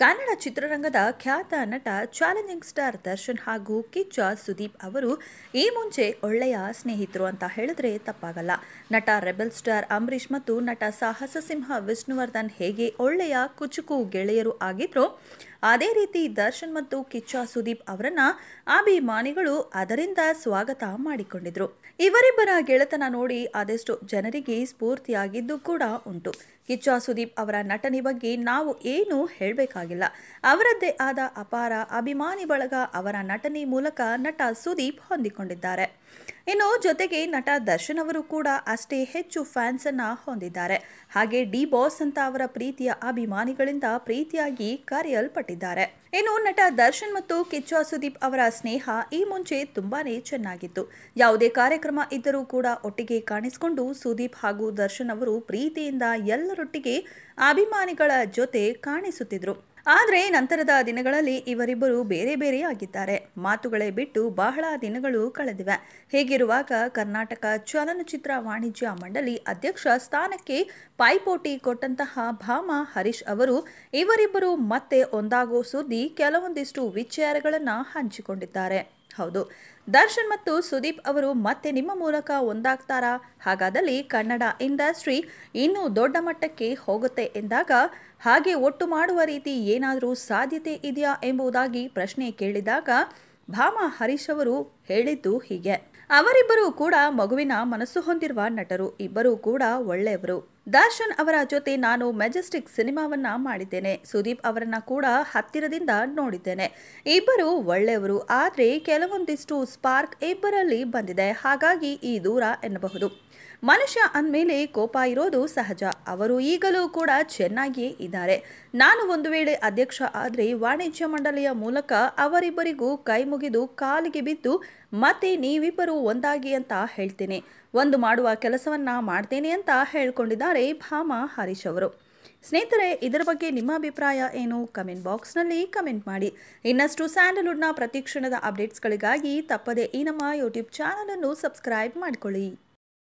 ಕನ್ನಡ ಚಿತ್ರರಂಗದ ಖ್ಯಾತ ನಟ ಚಾಲೆಂಜಿಂಗ್ ಸ್ಟಾರ್ ದರ್ಶನ್ ಹಾಗೂ ಕಿಚ್ಚ ಸುದೀಪ್ ಅವರು ಈ ಮುಂಚೆ ಒಳ್ಳೆಯ ಸ್ನೇಹಿತರು ಅಂತ ಹೇಳಿದ್ರೆ ತಪ್ಪಾಗಲ್ಲ ನಟ ರೆಬಲ್ ಸ್ಟಾರ್ ಅಂಬರೀಷ್ ಮತ್ತು ನಟ ಸಾಹಸ ಸಿಂಹ ವಿಷ್ಣುವರ್ಧನ್ ಹೇಗೆ ಒಳ್ಳೆಯ ಕುಚುಕು ಗೆಳೆಯರು ಆಗಿದ್ರು ಅದೇ ರೀತಿ ದರ್ಶನ್ ಮತ್ತು ಕಿಚ್ಚ ಸುದೀಪ್ ಅವರನ್ನ ಅಭಿಮಾನಿಗಳು ಅದರಿಂದ ಸ್ವಾಗತ ಮಾಡಿಕೊಂಡಿದ್ರು ಇವರಿಬ್ಬರ ಗೆಳೆತನ ನೋಡಿ ಅದೆಷ್ಟು ಜನರಿಗೆ ಸ್ಫೂರ್ತಿಯಾಗಿದ್ದು ಕೂಡ ಉಂಟು ಕಿಚ್ಚ ಸುದೀಪ್ ಅವರ ನಟನೆ ಬಗ್ಗೆ ನಾವು ಏನು ಹೇಳಬೇಕಾಗಿಲ್ಲ ಅವರದ್ದೇ ಆದ ಅಪಾರ ಅಭಿಮಾನಿ ಬಳಗ ಅವರ ನಟನೆ ಮೂಲಕ ನಟ ಸುದೀಪ್ ಹೊಂದಿಕೊಂಡಿದ್ದಾರೆ ಇನ್ನು ಜೊತೆಗೆ ನಟ ದರ್ಶನ್ ಅವರು ಕೂಡ ಅಷ್ಟೇ ಹೆಚ್ಚು ಫ್ಯಾನ್ಸ್ ಅನ್ನ ಹೊಂದಿದ್ದಾರೆ ಹಾಗೆ ಡಿ ಬಾಸ್ ಅಂತ ಅವರ ಪ್ರೀತಿಯ ಅಭಿಮಾನಿಗಳಿಂದ ಪ್ರೀತಿಯಾಗಿ ಕರೆಯಲ್ಪಟ್ಟ ಪಟ್ಟಿದ್ದಾರೆ ಇನ್ನು ನಟ ದರ್ಶನ್ ಮತ್ತು ಕಿಚ್ಚ ಸುದೀಪ್ ಅವರ ಸ್ನೇಹ ಈ ಮುಂಚೆ ತುಂಬಾನೇ ಚೆನ್ನಾಗಿತ್ತು ಯಾವುದೇ ಕಾರ್ಯಕ್ರಮ ಇದ್ದರೂ ಕೂಡ ಒಟ್ಟಿಗೆ ಕಾಣಿಸಿಕೊಂಡು ಸುದೀಪ್ ಹಾಗೂ ದರ್ಶನ್ ಅವರು ಪ್ರೀತಿಯಿಂದ ಎಲ್ಲರೊಟ್ಟಿಗೆ ಅಭಿಮಾನಿಗಳ ಜೊತೆ ಕಾಣಿಸುತ್ತಿದ್ರು ಆದರೆ ನಂತರದ ದಿನಗಳಲ್ಲಿ ಇವರಿಬ್ಬರು ಬೇರೆ ಬೇರೆಯಾಗಿದ್ದಾರೆ ಮಾತುಗಳೇ ಬಿಟ್ಟು ಬಹಳ ದಿನಗಳು ಕಳೆದಿವೆ ಹೇಗಿರುವಾಗ ಕರ್ನಾಟಕ ಚಲನಚಿತ್ರ ವಾಣಿಜ್ಯ ಮಂಡಳಿ ಅಧ್ಯಕ್ಷ ಸ್ಥಾನಕ್ಕೆ ಪೈಪೋಟಿ ಕೊಟ್ಟಂತಹ ಭಾಮ ಹರೀಶ್ ಅವರು ಇವರಿಬ್ಬರು ಮತ್ತೆ ಒಂದಾಗೋ ಸುದ್ದಿ ಕೆಲವೊಂದಿಷ್ಟು ವಿಚಾರಗಳನ್ನು ಹಂಚಿಕೊಂಡಿದ್ದಾರೆ ಹೌದು ದರ್ಶನ್ ಮತ್ತು ಸುದೀಪ್ ಅವರು ಮತ್ತೆ ನಿಮ್ಮ ಮೂಲಕ ಒಂದಾಗ್ತಾರಾ ಹಾಗಾದಲ್ಲಿ ಕನ್ನಡ ಇಂಡಸ್ಟ್ರಿ ಇನ್ನೂ ದೊಡ್ಡ ಮಟ್ಟಕ್ಕೆ ಹೋಗುತ್ತೆ ಎಂದಾಗ ಹಾಗೆ ಒಟ್ಟು ಮಾಡುವ ರೀತಿ ಏನಾದರೂ ಸಾಧ್ಯತೆ ಇದೆಯಾ ಎಂಬುದಾಗಿ ಪ್ರಶ್ನೆ ಕೇಳಿದಾಗ ಭಾಮ ಹರೀಶ್ ಅವರು ಹೇಳಿದ್ದು ಹೀಗೆ ಅವರಿಬ್ಬರೂ ಕೂಡ ಮಗುವಿನ ಮನಸ್ಸು ಹೊಂದಿರುವ ನಟರು ಇಬ್ಬರೂ ಕೂಡ ಒಳ್ಳೆಯವರು ದರ್ಶನ್ ಅವರ ಜೊತೆ ನಾನು ಮೆಜೆಸ್ಟಿಕ್ ಸಿನಿಮಾವನ್ನ ಮಾಡಿದ್ದೇನೆ ಸುದೀಪ್ ಅವರನ್ನ ಕೂಡ ಹತ್ತಿರದಿಂದ ನೋಡಿದ್ದೇನೆ ಇಬ್ಬರು ಒಳ್ಳೆಯವರು ಆದರೆ ಕೆಲವೊಂದಿಷ್ಟು ಸ್ಪಾರ್ಕ್ ಇಬ್ಬರಲ್ಲಿ ಬಂದಿದೆ ಹಾಗಾಗಿ ಈ ದೂರ ಎನ್ನಬಹುದು ಮನುಷ್ಯ ಅಂದಮೇಲೆ ಕೋಪ ಇರೋದು ಸಹಜ ಅವರು ಈಗಲೂ ಕೂಡ ಚೆನ್ನಾಗಿಯೇ ಇದ್ದಾರೆ ನಾನು ಒಂದು ವೇಳೆ ಅಧ್ಯಕ್ಷ ಆದರೆ ವಾಣಿಜ್ಯ ಮಂಡಳಿಯ ಮೂಲಕ ಅವರಿಬ್ಬರಿಗೂ ಕೈ ಮುಗಿದು ಕಾಲಿಗೆ ಬಿದ್ದು ಮತ್ತೆ ನೀವಿಬ್ಬರು ಒಂದಾಗಿ ಅಂತ ಹೇಳ್ತೇನೆ ಒಂದು ಮಾಡುವ ಕೆಲಸವನ್ನ ಮಾಡ್ತೇನೆ ಅಂತ ಹೇಳ್ಕೊಂಡಿದ್ದಾರೆ ಇದ್ದಾರೆ ಭಾಮಾ ಹರೀಶ್ ಅವರು ಸ್ನೇಹಿತರೆ ಇದರ ಬಗ್ಗೆ ನಿಮ್ಮ ಅಭಿಪ್ರಾಯ ಏನು ಕಮೆಂಟ್ ಬಾಕ್ಸ್ನಲ್ಲಿ ಕಮೆಂಟ್ ಮಾಡಿ ಇನ್ನಷ್ಟು ಸ್ಯಾಂಡಲ್ವುಡ್ನ ಪ್ರತಿಕ್ಷಣದ ಅಪ್ಡೇಟ್ಸ್ಗಳಿಗಾಗಿ ತಪ್ಪದೇ ಈ ನಮ್ಮ ಯೂಟ್ಯೂಬ್ ಚಾನಲನ್ನು ಸಬ್ಸ್ಕ್ರೈಬ್ ಮಾಡಿಕೊಳ್ಳಿ